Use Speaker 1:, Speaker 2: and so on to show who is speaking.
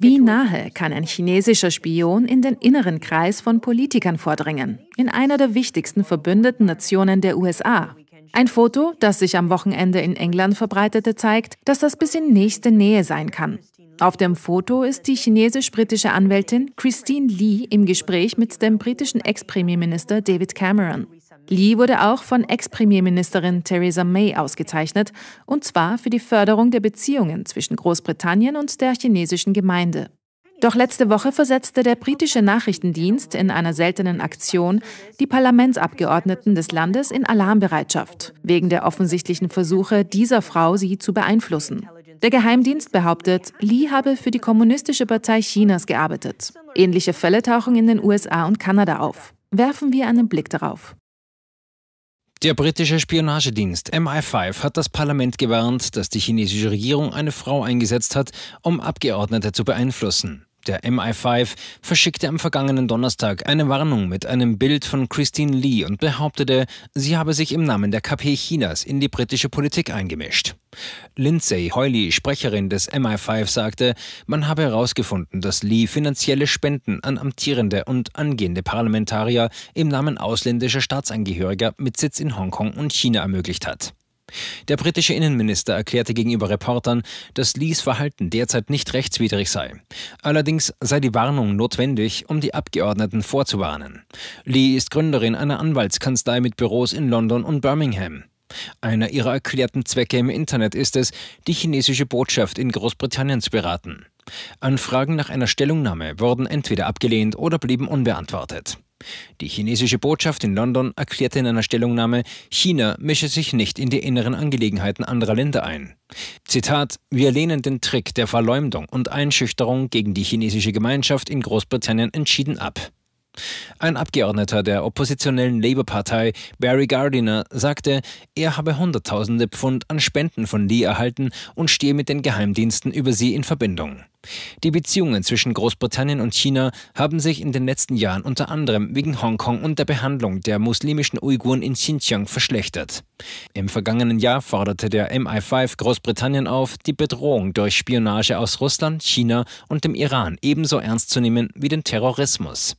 Speaker 1: Wie nahe kann ein chinesischer Spion in den inneren Kreis von Politikern vordringen, in einer der wichtigsten verbündeten Nationen der USA? Ein Foto, das sich am Wochenende in England verbreitete, zeigt, dass das bis in nächste Nähe sein kann. Auf dem Foto ist die chinesisch-britische Anwältin Christine Lee im Gespräch mit dem britischen Ex-Premierminister David Cameron. Lee wurde auch von Ex-Premierministerin Theresa May ausgezeichnet, und zwar für die Förderung der Beziehungen zwischen Großbritannien und der chinesischen Gemeinde. Doch letzte Woche versetzte der britische Nachrichtendienst in einer seltenen Aktion die Parlamentsabgeordneten des Landes in Alarmbereitschaft, wegen der offensichtlichen Versuche dieser Frau, sie zu beeinflussen. Der Geheimdienst behauptet, Lee habe für die Kommunistische Partei Chinas gearbeitet. Ähnliche Fälle tauchen in den USA und Kanada auf. Werfen wir einen Blick darauf.
Speaker 2: Der britische Spionagedienst MI5 hat das Parlament gewarnt, dass die chinesische Regierung eine Frau eingesetzt hat, um Abgeordnete zu beeinflussen der MI5, verschickte am vergangenen Donnerstag eine Warnung mit einem Bild von Christine Lee und behauptete, sie habe sich im Namen der KP Chinas in die britische Politik eingemischt. Lindsay Hoyley, Sprecherin des MI5, sagte, man habe herausgefunden, dass Lee finanzielle Spenden an amtierende und angehende Parlamentarier im Namen ausländischer Staatsangehöriger mit Sitz in Hongkong und China ermöglicht hat. Der britische Innenminister erklärte gegenüber Reportern, dass Lees Verhalten derzeit nicht rechtswidrig sei. Allerdings sei die Warnung notwendig, um die Abgeordneten vorzuwarnen. Lee ist Gründerin einer Anwaltskanzlei mit Büros in London und Birmingham. Einer ihrer erklärten Zwecke im Internet ist es, die chinesische Botschaft in Großbritannien zu beraten. Anfragen nach einer Stellungnahme wurden entweder abgelehnt oder blieben unbeantwortet. Die chinesische Botschaft in London erklärte in einer Stellungnahme, China mische sich nicht in die inneren Angelegenheiten anderer Länder ein. Zitat, wir lehnen den Trick der Verleumdung und Einschüchterung gegen die chinesische Gemeinschaft in Großbritannien entschieden ab. Ein Abgeordneter der oppositionellen Labour-Partei, Barry Gardiner, sagte, er habe Hunderttausende Pfund an Spenden von Lee erhalten und stehe mit den Geheimdiensten über sie in Verbindung. Die Beziehungen zwischen Großbritannien und China haben sich in den letzten Jahren unter anderem wegen Hongkong und der Behandlung der muslimischen Uiguren in Xinjiang verschlechtert. Im vergangenen Jahr forderte der MI5 Großbritannien auf, die Bedrohung durch Spionage aus Russland, China und dem Iran ebenso ernst zu nehmen wie den Terrorismus.